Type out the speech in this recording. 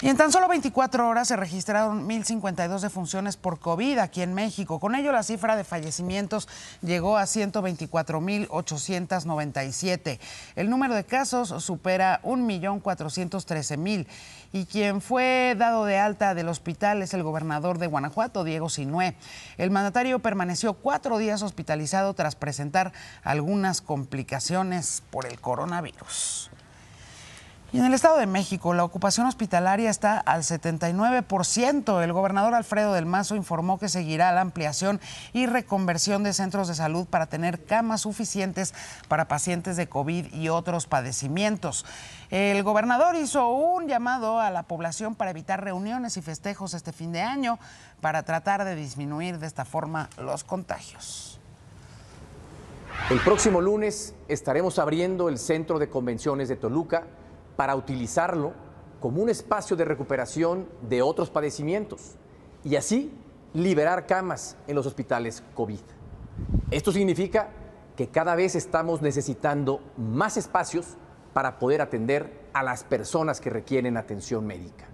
Y en tan solo 24 horas se registraron 1.052 defunciones por COVID aquí en México. Con ello, la cifra de fallecimientos llegó a 124.897. El número de casos supera 1.413.000. Y quien fue dado de alta del hospital es el gobernador de Guanajuato, Diego Sinué. El mandatario permaneció cuatro días hospitalizado tras presentar algunas complicaciones por el coronavirus. Y en el Estado de México, la ocupación hospitalaria está al 79%. El gobernador Alfredo del Mazo informó que seguirá la ampliación y reconversión de centros de salud para tener camas suficientes para pacientes de COVID y otros padecimientos. El gobernador hizo un llamado a la población para evitar reuniones y festejos este fin de año para tratar de disminuir de esta forma los contagios. El próximo lunes estaremos abriendo el Centro de Convenciones de Toluca para utilizarlo como un espacio de recuperación de otros padecimientos y así liberar camas en los hospitales COVID. Esto significa que cada vez estamos necesitando más espacios para poder atender a las personas que requieren atención médica.